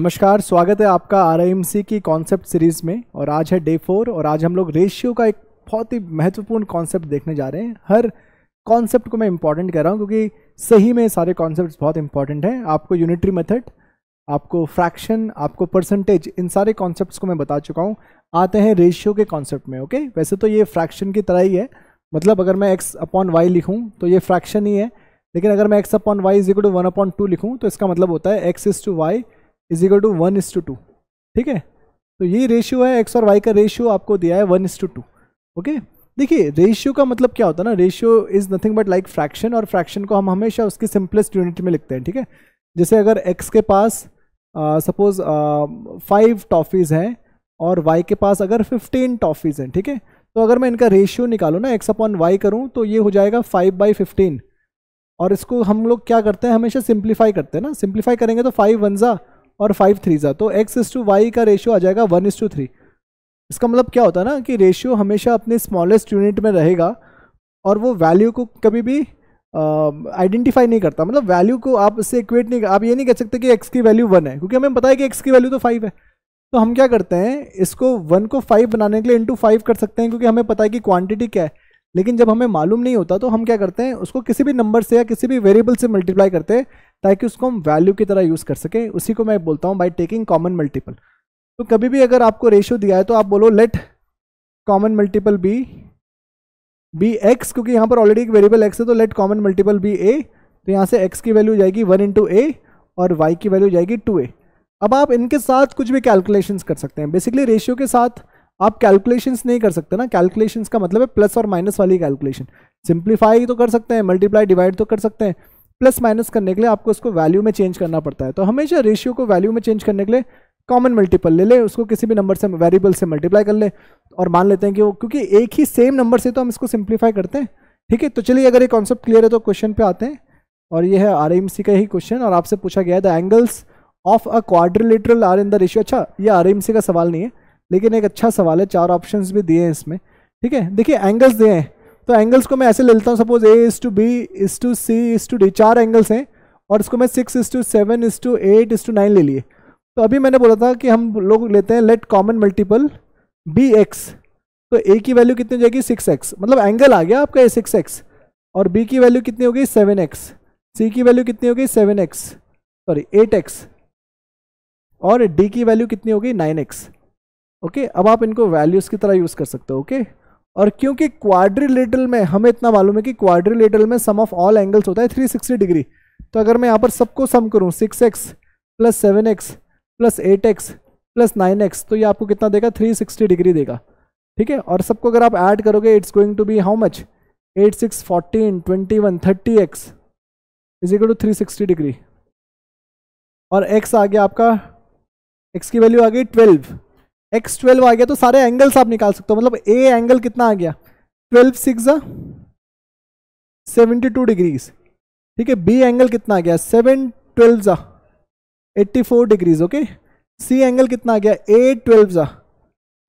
नमस्कार स्वागत है आपका आर की कॉन्सेप्ट सीरीज़ में और आज है डे फोर और आज हम लोग रेशियो का एक बहुत ही महत्वपूर्ण कॉन्सेप्ट देखने जा रहे हैं हर कॉन्सेप्ट को मैं इंपॉर्टेंट कह रहा हूँ क्योंकि सही में सारे कॉन्सेप्ट बहुत इंपॉर्टेंट हैं आपको यूनिटरी मेथड आपको फ्रैक्शन आपको परसेंटेज इन सारे कॉन्सेप्ट को मैं बता चुका हूँ आते हैं रेशियो के कॉन्सेप्ट में ओके वैसे तो ये फ्रैक्शन की तरह ही है मतलब अगर मैं एक्स अपॉन वाई लिखूँ तो ये फ्रैक्शन ही है लेकिन अगर मैं X upon Y equal to one upon two लिखूँ तो इसका मतलब होता है X is to Y is equal to one is to two ठीक है तो यही रेशियो है एक्स और वाई का रेशियो आपको दिया है one is to two okay देखिए रेशियो का मतलब क्या होता है ना ratio is nothing but like fraction और फ्रैक्शन को हम हमेशा उसकी सिंपलेस्ट यूनिट में लिखते हैं ठीक है जैसे अगर एक्स के पास सपोज फाइव टॉफ़ीज़ हैं और वाई के पास अगर फिफ्टीन टॉफ़ीज़ हैं ठीक है तो अगर मैं इनका रेशियो निकालू ना एक्स अपॉन वाई करूँ तो ये हो जाएगा फाइव बाई फिफ्टीन और इसको हम लोग क्या करते हैं हमेशा सिंप्लीफाई करते हैं ना सिंप्लीफाई करेंगे तो फाइव वन ज़ा और फाइव थ्री सा तो एक्स इस टू वाई का रेशियो आ जाएगा वन इस टू थ्री इसका मतलब क्या होता है ना कि रेशियो हमेशा अपने स्मॉलेस्ट यूनिट में रहेगा और वो वैल्यू को कभी भी आइडेंटिफाई नहीं करता मतलब वैल्यू को आप इससे इक्वेट नहीं आप ये नहीं कह सकते कि एक्स की वैल्यू वन है क्योंकि हमें पता है कि एक्स की वैल्यू तो फाइव है तो हम क्या करते हैं इसको वन को फाइव बनाने के लिए इंटू फाइव कर सकते हैं क्योंकि हमें पता है कि क्वांटिटी क्या है लेकिन जब हमें मालूम नहीं होता तो हम क्या करते हैं उसको किसी भी नंबर से या किसी भी वेरिएबल से मल्टीप्लाई करते हैं ताकि उसको हम वैल्यू की तरह यूज़ कर सके उसी को मैं बोलता हूँ बाई टेकिंग कॉमन मल्टीपल तो कभी भी अगर आपको रेशियो दिया है तो आप बोलो let common multiple be be X क्योंकि यहाँ पर ऑलरेडी एक वेरिएबल एक्स है तो let common multiple be A तो यहाँ से एक्स की वैल्यू जाएगी वन इंटू ए और वाई की वैल्यू जाएगी टू ए अब आप इनके साथ कुछ भी कैलकुलेशंस कर सकते हैं बेसिकली रेशियो के साथ आप कैलकुलेशंस नहीं कर सकते ना कैलकुलेशंस का मतलब है प्लस और माइनस वाली कैलकुलेशन सिंप्लीफाई तो कर सकते हैं मल्टीप्लाई डिवाइड तो कर सकते हैं प्लस माइनस करने के लिए आपको उसको वैल्यू में चेंज करना पड़ता है तो हमेशा रेशियो को वैल्यू में चेंज करने के लिए कॉमन मल्टीपल ले ले उसको किसी भी नंबर से वेरिएबल से मल्टीप्लाई कर ले और मान लेते हैं कि वो क्योंकि एक ही सेम नंबर से तो हम इसको सिंप्लीफाई करते हैं ठीक है तो चलिए अगर ये कॉन्सेप्ट क्लियर है तो क्वेश्चन पे आते हैं और ये है आर का ही क्वेश्चन और आपसे पूछा गया है the angles of a quadrilateral are in the ratio अच्छा ये आर का सवाल नहीं है लेकिन एक अच्छा सवाल है चार ऑप्शन भी दिए हैं इसमें ठीक है देखिए एंगल्स दिए हैं तो एंगल्स को मैं ऐसे ले लेता हूँ suppose A is to B is to C is to D चार एंगल्स हैं और इसको मैं six is to seven is to eight is to nine ले लिए तो अभी मैंने बोला था कि हम लोग लेते हैं let common multiple be X तो ए की वैल्यू कितनी हो जाएगी सिक्स एक्स मतलब एंगल आ गया आपका ए सिक्स एक्स और बी की वैल्यू कितनी होगी सेवन एक्स सी की वैल्यू कितनी होगी seven X sorry eight X और डी की वैल्यू कितनी होगी नाइन एक्स ओके अब आप इनको वैल्यूज़ की तरह यूज़ कर सकते हो ओके okay? और क्योंकि क्वाड्रिलेटरल में हमें इतना मालूम है कि क्वाड्रिलेटरल में सम ऑफ ऑल एंगल्स होता है 360 डिग्री तो अगर मैं यहाँ पर सबको सम करूँ six X plus seven X plus eight X plus nine X तो ये आपको कितना देगा 360 डिग्री देगा ठीक है और सबको अगर आप ऐड करोगे it's going to be how much eight six fourteen twenty one thirty X is equal to three sixty degree और एक्स आ गया आपका एक्स की वैल्यू आ गई ट्वेल्व एक्स ट्वेल्व आ गया तो सारे एंगल्स आप निकाल सकते हो मतलब ए एंगल कितना आ गया twelve six seventy two degrees ठीक है बी एंगल कितना आ गया सेवन ट्वेल्व जा eighty four degrees okay C angle कितना आ गया ए ट्वेल्व जा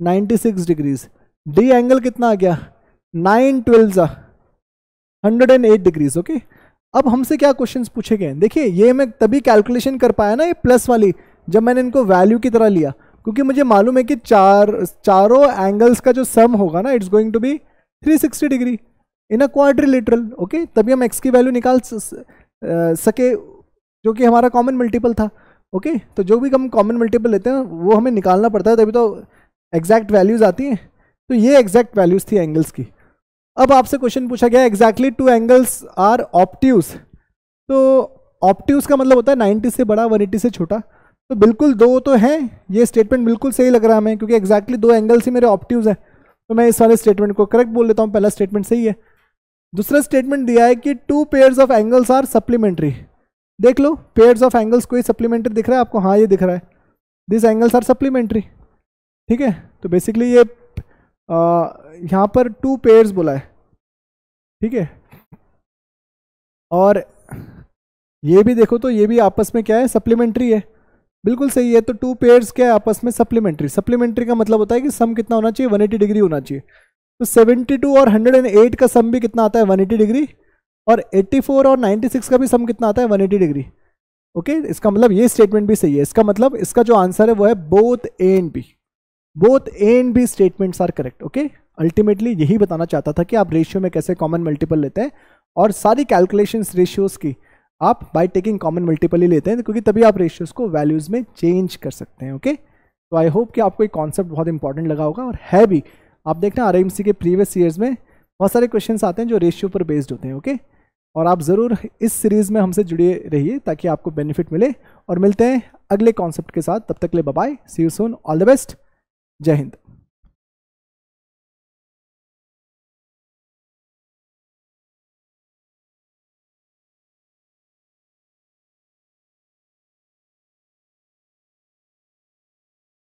ninety six degrees D angle कितना आ गया नाइन ट्वेल्व जा hundred and eight degrees okay अब हमसे क्या क्वेश्चंस पूछे गए देखिए ये मैं तभी कैलकुलेशन कर पाया ना ये प्लस वाली जब मैंने इनको वैल्यू की तरह लिया क्योंकि मुझे मालूम है कि चार चारों एंगल्स का जो सम होगा ना it's going to be 360 degree in a quadrilateral okay तभी हम एक्स की वैल्यू निकाल सके जो कि हमारा कॉमन मल्टीपल था ओके okay? तो जो भी हम कॉमन मल्टीपल लेते हैं वो हमें निकालना पड़ता है तभी तो एग्जैक्ट वैल्यूज़ आती हैं तो ये एग्जैक्ट वैल्यूज़ थी एंगल्स की अब आपसे क्वेश्चन पूछा गया exactly two angles are obtuse तो ऑप्टिव्स का मतलब होता है 90 से बड़ा 180 से छोटा तो बिल्कुल दो तो हैं ये स्टेटमेंट बिल्कुल सही लग रहा है हमें क्योंकि एक्जैक्टली exactly दो एंगल्स ही मेरे ऑप्टिव है तो मैं इस वाले स्टेटमेंट को करेक्ट बोल देता हूँ पहला स्टेटमेंट सही है दूसरा स्टेटमेंट दिया है कि two pairs of angles are supplementary देख लो पेयर्स ऑफ एंगल्स कोई सप्लीमेंट्री दिख रहा है आपको हाँ ये दिख रहा है दिस एंगल्स आर सप्लीमेंट्री ठीक है तो बेसिकली ये यहाँ पर टू पेयर्स बोला है ठीक है और ये भी देखो तो ये भी आपस में क्या है सप्लीमेंट्री है बिल्कुल सही है तो टू पेयर्स क्या है आपस में सप्लीमेंट्री सप्लीमेंट्री का मतलब होता है कि सम कितना होना चाहिए 180 डिग्री होना चाहिए तो 72 और 108 का सम भी कितना आता है 180 डिग्री और 84 और 96 का भी सम कितना आता है 180 डिग्री ओके इसका मतलब ये स्टेटमेंट भी सही है इसका मतलब इसका जो आंसर है वो है both A and B both A and B statements are correct okay ultimately यही बताना चाहता था कि आप रेशियो में कैसे कॉमन मल्टीपल लेते हैं और सारी कैलकुलेशन रेशियोज़ की आप बाई टेकिंग कॉमन मल्टीपल ही लेते हैं क्योंकि तभी आप रेशियोज़ को वैल्यूज़ में चेंज कर सकते हैं ओके तो आई होप कि आपको एक कॉन्सेप्ट बहुत इंपॉर्टेंट लगा होगा और है भी आप देखना आर के प्रीवियस ईयर्स में बहुत सारे क्वेश्चन आते हैं जो रेशियो पर बेस्ड होते हैं ओके और आप ज़रूर इस सीरीज़ में हमसे जुड़े रहिए ताकि आपको बेनिफिट मिले और मिलते हैं अगले कॉन्सेप्ट के साथ तब तक ले bye see you soon all the best Jai Hind